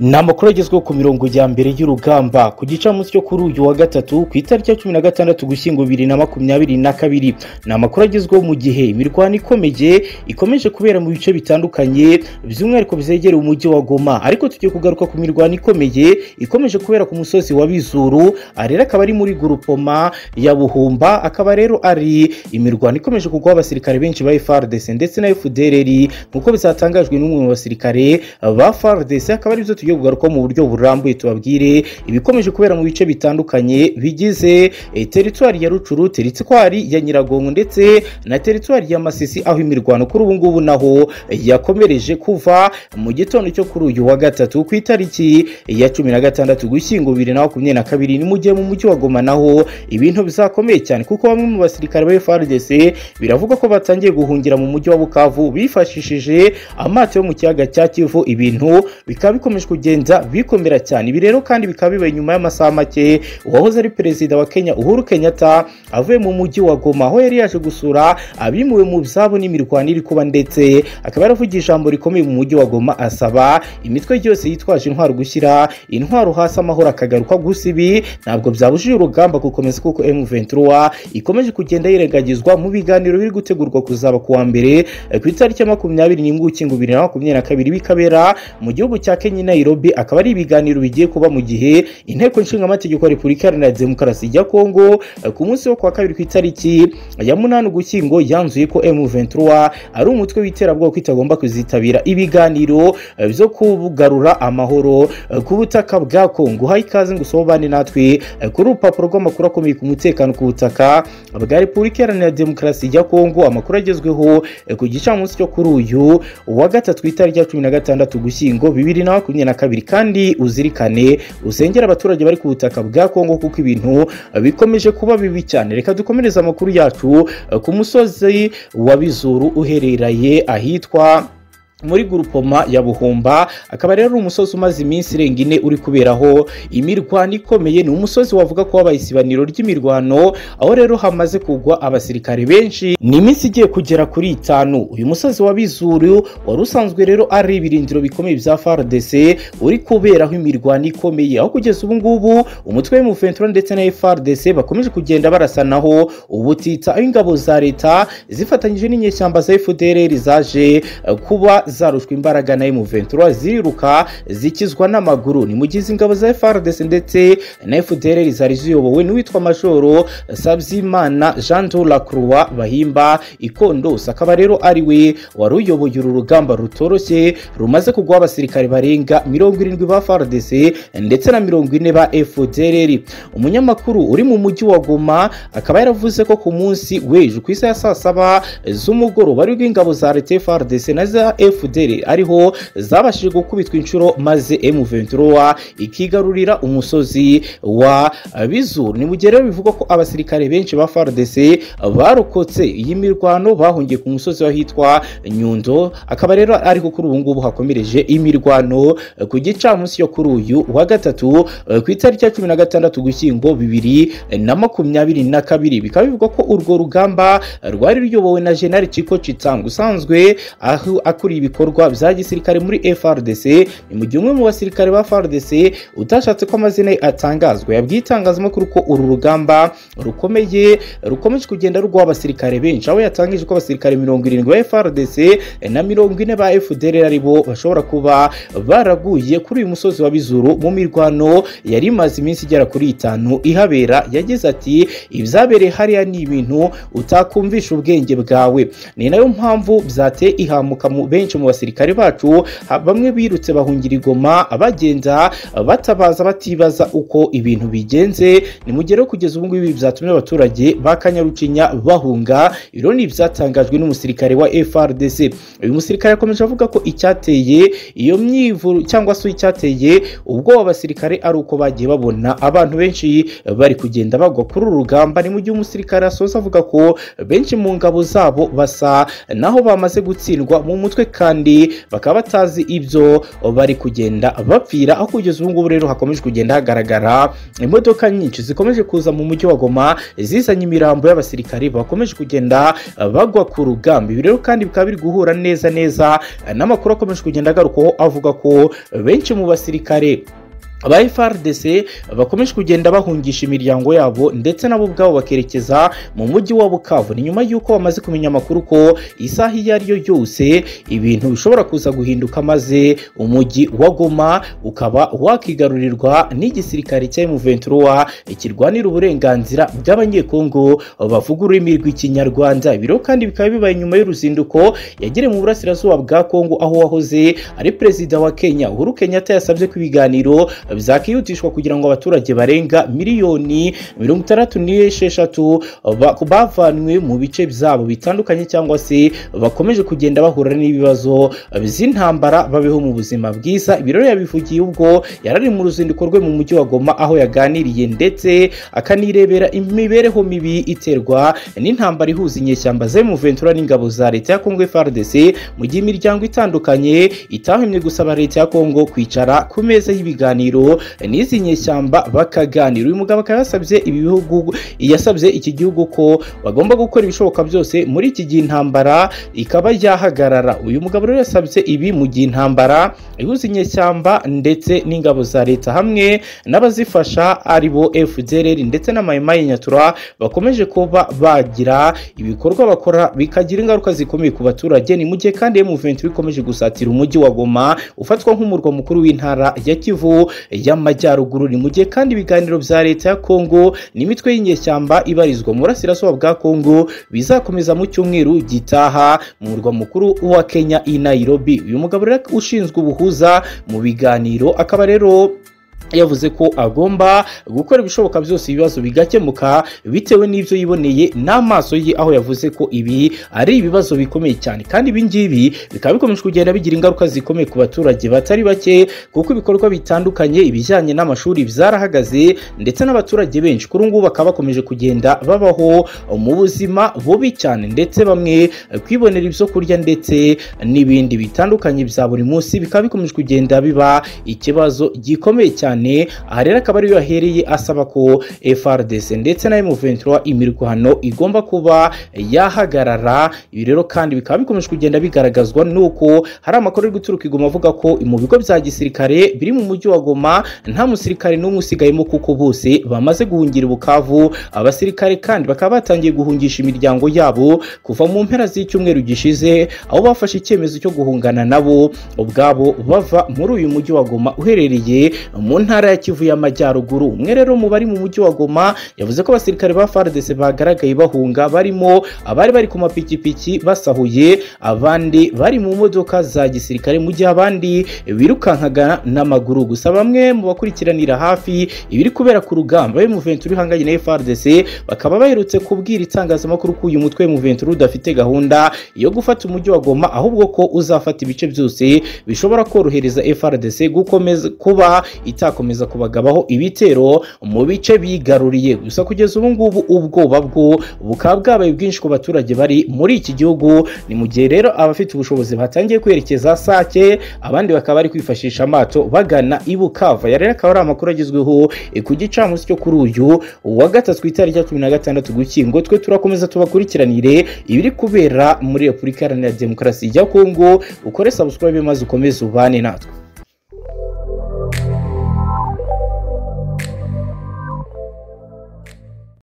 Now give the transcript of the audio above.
ni amakuru agezweho ku mirongo ya mbere y'urugamba ku gicamunsi cyo kuri uyu wa gatatu ku itariki ya cumi na gatandatu gushyingo bibiri na makumyabiri na kabiri ni amakuru agezweho mu gihe imirwano ikomeye ikomeje kubera mu bice bitandukanye by'umwihariko bizegereye umujyi wa goma ariko tugiye kugaruka ku mirwano ikomeye ikomeje kubera ku musozi wa bizuru rero akaba ari muri gurupoma ya buhumba akaba rero ari imirwano ikomeje kugwa abasirikare benshi ba FARDC ndetse na FDLR nkuko bizatangajwe n'umwe mu basirikare ba FARDC akaba ari byo tujye kugaruka mu buryo burambuye tubabwire ibikomeje kubera mu bice bitandukanye bigize eh, teritwari ya rucuru teritwari ya nyiragongo ndetse na teritwari ya masisi aho imirwano kuri ubu ngubu naho eh, yakomereje kuva mu gitondo cyo kuri uyu wa gatatu ku itariki eh, ya cumi na gatandatu gushyingo bibiri na makumyabiri na kabiri ni mu gihe mu mujyi wa goma naho ibintu bizakomeye cyane kuko bamwe mu basirikare ba FARDC biravuga ko batangiye guhungira mu mujyi wa Bukavu bifashishije amato yo mu kiyaga cya Kivu ibintu bikaba bikomeje kugenza bikomera cyane ibi rero kandi bikaba bibaye nyuma y'amasaha make uwahoze ari perezida wa kenya uhuru kenyatta avuye mu mujyi wa goma aho yari yaje gusura abimuwe mu byabo n'imirwano iri kuba ndetse akaba yaravugiye ijambo rikomeye mu mujyi wa goma asaba imitwe yose yitwaje intwaro gushyira intwaro hasi amahoro akagaruka gusa ibi ntabwo byabujije urugamba gukomeza kuko M23 ikomeje kugenda yirengagizwa mu biganiro biri gutegurwa kuzaba kuwa mbere ku itariki ya makumyabiri n'imwe ukingo bibiri na makumyabiri na kabiri bikabera mu gihugu cya kenya Nairobi akaba ari ibiganiro bigiye kuba mu gihe inteko nshingamategeko ya Repubulika Iharanira Demokarasi ya Kongo eh, ku munsi wo kuwa kabiri ku itariki ya munani ugushyingo yanzuye ko M23 ari umutwe w'iterabwoba ko itagomba kuzitabira ibiganiro eh, byo kugarura amahoro eh, ku butaka bwa Kongo hayi ikaze ngo usobane natwe kuri urupapuro rw'amakuru akomeye ku mutekano ku butaka bwa Repubulika Iharanira Demokarasi ya Kongo amakuru agezweho ku gicamunsi cyo kuri uyu wa gatatu ku itariki ya 16 Gushyingo na kabiri kandi uzirikane uzengera abaturage bari ku butaka bwa kongo kuko ibintu bikomeje kuba bibi cyane reka dukomereze amakuru yacu ku musozi wa bizuru uhereraye ahitwa muri gurupoma ya buhumba akaba rero ari umusozi umaze iminsi irenga ine uri kuberaho imirwano ikomeye ni umusozi wavuga ko wabaye isibaniro ry'imirwano aho rero hamaze kugwa abasirikare benshi ni iminsi igiye kugera kuri itanu uyu musozi wa bizuru wari usanzwe rero ari ibirindiro bikomeye bya frdc uri kuberaho imirwano ikomeye aho kugeza ubu ngubu umutwe w'umuventura ndetse na frdc bakomeje kugenda barasanaho ubutitsa aho ingabo za leta zifatanyije n'inyeshyamba za fdr zaje kuba zarushwe imbaraga na M23 zikizwa n'amaguru ni mu gihe ingabo za FARDC ndetse na FDLR zari ziyobowe n'uwitwa Majoro Sabyimana Jean de la Croix bahimba ikondosa akaba rero ari we wari uyoboye uru rugamba rutoroshye rumaze kugwa abasirikare barenga mirongo irindwi ba FARDC ndetse na mirongo ine ba FDLR umunyamakuru uri mu mujyi wa Goma akaba yaravuze ko ku munsi w'ejo ku isa ya saa saba z'umugoroba aribwo ingabo za leta FARDC na za FDLR fdr ariho zabashije gukubitwa inshuro maze emuventura ikigarurira umusozi wa bizuru ni mu gihe rero bivugwa ko abasirikare benshi ba frdc barokotse iyi mirwano bahungiye ku musozi w'ahitwa nyundo akaba rero ariko kuri ubu ngubu hakomereje imirwano ku gicamunsi yo kuri uyu wa gatatu ku itariki ya cumi na gatandatu gushyingo bibiri na makumyabiri na kabiri bikaba bivugwa ko urwo rugamba rwari ruyobowe na jenali ciko citanga usanzwe akuriye ibikorwa bya gisirikare muri FRDC ni mu gihe umwe mu basirikare ba FRDC utashatse ko amazina ye atangazwa yabwiye itangazamakuru ko uru rugamba rukomeye rukomeje kugenda rwa abasirikare benshi aho yatangije ko abasirikare mirongo irindwi ba FRDC na mirongo ine ba FDLR aribo bashobora kuba baraguye kuri uyu musozi wa Bizuru mu mirwano yari imaze iminsi igera kuri itanu ihabera yagize ati ibyabereye hariya ni ibintu utakumvisha ubwenge bwawe ni nayo mpamvu byateye ihamuka mu benshi benshi mu basirikare bacu bamwe birutse bahungira igoma bagenda batabaza batibaza uko ibintu bigenze nimugere kugeza ubu ngubu byatumye abaturage ba kanyarucinya bahunga ibiro ni ibyatangajwe n'umusirikare wa FRDC uyu musirikare yakomeje avuga ko icyateye iyo myivuru cyangwa se icyateye ubwoba abasirikare ari uko bagiye babona abantu benshi bari kugenda bagwa kuri uru rugamba ni mu gihe umusirikare asoza avuga ko benshi mu ngabo zabo basa naho bamaze gutsindwa mu mutwe ka kandi bakaba batazi ibyo bari kugenda bapfira aho kugeza ubu ngubu rero hakomeje kugenda hagaragara imodoka nyinshi zikomeje kuza mu mujyi wa goma zizanye imirambo y’abasirikare bakomeje kugenda bagwa ku rugamba ibi rero kandi bikaba biri guhura neza neza n'amakuru akomeje kugenda agarukwaho avuga ko benshi mu basirikare aba FRDC bakomeje kugenda bahungisha imiryango yabo ndetse nabo ubwabo bakerekeza mu mujyi wa Bukavu ni nyuma y'uko bamaze kumenya amakuru ko isaha iyo ari yo yose ibintu bishobora kuza guhinduka maze umujyi wa Goma ukaba wakigarurirwa n'igisirikare cya M23 kirwanira uburenganzira bw'abanyekongo bavuga ururimi ikinyarwanda ibiro kandi bikaba bibaye nyuma y'uruzinduko yagerewe mu burasirazuba bwa Kongo aho wahoze ari perezida wa Kenya Uhuru Kenyatta yasabye ko ibiganiro zakihutishwa kugira ngo abaturage barenga miliyoni mirongo itandatu n'esheshatu bavanwe mu bice byabo bitandukanye cyangwa se bakomeje kugenda bahura n'ibibazo by'intambara babeho mu buzima bwiza ibiro yabivugiye ubwo yarari mu ruzinduko rwe mu mujyi wa goma aho yaganiriye ndetse akanirebera imibereho mibi iterwa n'intambara ihuza inyeshyamba ze muventura n'ingabo za leta ya kongo frdc mu gihe imiryango itandukanye itahemye gusaba leta ya kongo kwicara ku meza y'ibiganiro Kacyiru n'izi nyeshyamba bakaganira uyu mugabo akaba yasabye ibi bihugu yasabye iki gihugu ko bagomba gukora ibishoboka byose muri iki gihe intambara ikaba yahagarara uyu mugabo rero yasabye ibi mu gihe intambara ihuza inyeshyamba ndetse n'ingabo za leta hamwe n'abazifasha aribo bo FDLR ndetse n'amahema y'inyatura bakomeje kuba bagira ibikorwa bakora bikagira ingaruka zikomeye ku baturage ni mu gihe kandi M23 gusatira umujyi wa Goma ufatwa nk'umurwa mukuru w'intara ya Kivu y'amajyaruguru ni mu gihe kandi ibiganiro bya leta ya kongo n'imitwe y'inyeshyamba ibarizwa mu burasirazuba bwa kongo bizakomeza mu cyumweru gitaha mu murwa mukuru wa kenya i nairobi uyu mugabo rero ushinzwe ubuhuza mu biganiro akaba rero yavuze ko agomba gukora ibishoboka byose ibibazo bigakemuka bitewe n'ibyo yiboneye n'amaso ye aho yavuze ko ibi ari ibibazo bikomeye cyane kandi ibi ngibi bikaba bikomeje kugenda bigira ingaruka zikomeye ku baturage batari bake kuko ibikorwa bitandukanye ibijyanye n'amashuri byarahagaze ndetse n'abaturage benshi kuri ngubu bakaba bakomeje kugenda babaho mu buzima bubi cyane ndetse bamwe kwibonera ibyo kurya ndetse n'ibindi bitandukanye bya buri munsi bikaba bikomeje kugenda biba ikibazo gikomeye cyane cyane aha rero akaba ariyo ahereye asaba ko FRDC ndetse na m imirwano igomba kuba yahagarara ibi rero kandi bikaba bikomeje kugenda bigaragazwa nuko hari amakuru ari guturuka i avuga ko mu bigo bya gisirikare biri mu mujyi wa Goma nta musirikare n'umwe usigayemo kuko bose bamaze guhungira ubukavu abasirikare kandi bakaba batangiye guhungisha imiryango yabo kuva mu mpera z'icyumweru gishize aho bafashe icyemezo cyo guhungana nabo ubwabo bava muri uyu mujyi wa Goma uherereye mu ntara ya kivu y'amajyaruguru umwe rero mu bari mu mujyi wa goma yavuze ko abasirikare ba faridese bagaragaye bahunga barimo abari bari ku mapikipiki basahuye abandi bari mu modoka za gisirikare mu gihe abandi birukankaga n'amaguru gusa bamwe mu bakurikiranira hafi ibiri kubera ku rugamba y'umuventura uhanganye na FARDC bakaba baherutse kubwira itangazamakuru ko uyu mutwe w'umuventura udafite gahunda yo gufata umujyi wa Goma ahubwo ko uzafata ibice byose bishobora korohereza FARDC gukomeza kuba itako bizakomeza kubagabaho ibitero mu bice bigaruriye gusa kugeza ubu ngubu ubwoba bwo bukaba bwabaye bwinshi ku baturage bari muri iki gihugu ni mu gihe rero abafite ubushobozi batangiye kwerekeza sake abandi bakaba bari kwifashisha amato bagana i bukava akaba ari amakuru agezweho eh, ku gicamunsi cyo kuri uyu wa gatatu ku itariki ya cumi na gatandatu gukingo twe turakomeza tubakurikiranire ibiri kubera muri repubulika iharanira demokarasi ya kongo ukore sabusikarayibe maze ukomeze ubane natwe